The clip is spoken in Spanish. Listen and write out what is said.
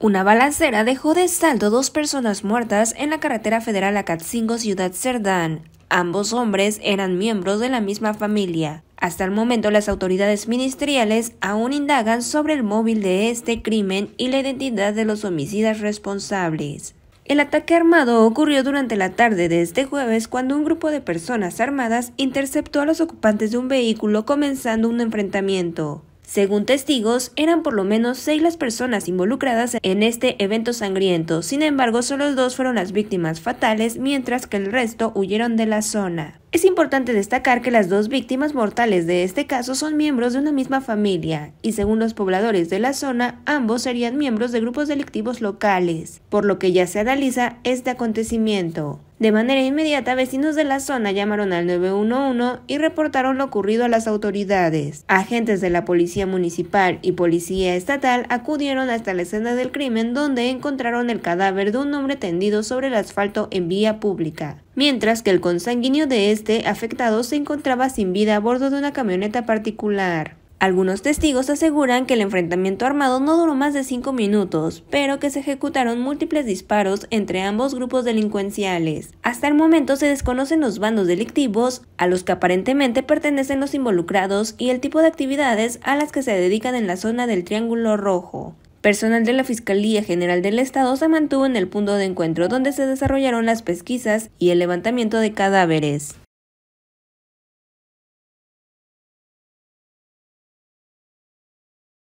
Una balacera dejó de saldo dos personas muertas en la carretera federal Acatzingo, Ciudad Cerdán. Ambos hombres eran miembros de la misma familia. Hasta el momento las autoridades ministeriales aún indagan sobre el móvil de este crimen y la identidad de los homicidas responsables. El ataque armado ocurrió durante la tarde de este jueves cuando un grupo de personas armadas interceptó a los ocupantes de un vehículo comenzando un enfrentamiento. Según testigos, eran por lo menos seis las personas involucradas en este evento sangriento, sin embargo solo dos fueron las víctimas fatales, mientras que el resto huyeron de la zona. Es importante destacar que las dos víctimas mortales de este caso son miembros de una misma familia, y según los pobladores de la zona, ambos serían miembros de grupos delictivos locales, por lo que ya se analiza este acontecimiento. De manera inmediata, vecinos de la zona llamaron al 911 y reportaron lo ocurrido a las autoridades. Agentes de la Policía Municipal y Policía Estatal acudieron hasta la escena del crimen donde encontraron el cadáver de un hombre tendido sobre el asfalto en vía pública, mientras que el consanguíneo de este afectado se encontraba sin vida a bordo de una camioneta particular. Algunos testigos aseguran que el enfrentamiento armado no duró más de cinco minutos, pero que se ejecutaron múltiples disparos entre ambos grupos delincuenciales. Hasta el momento se desconocen los bandos delictivos, a los que aparentemente pertenecen los involucrados y el tipo de actividades a las que se dedican en la zona del Triángulo Rojo. Personal de la Fiscalía General del Estado se mantuvo en el punto de encuentro donde se desarrollaron las pesquisas y el levantamiento de cadáveres.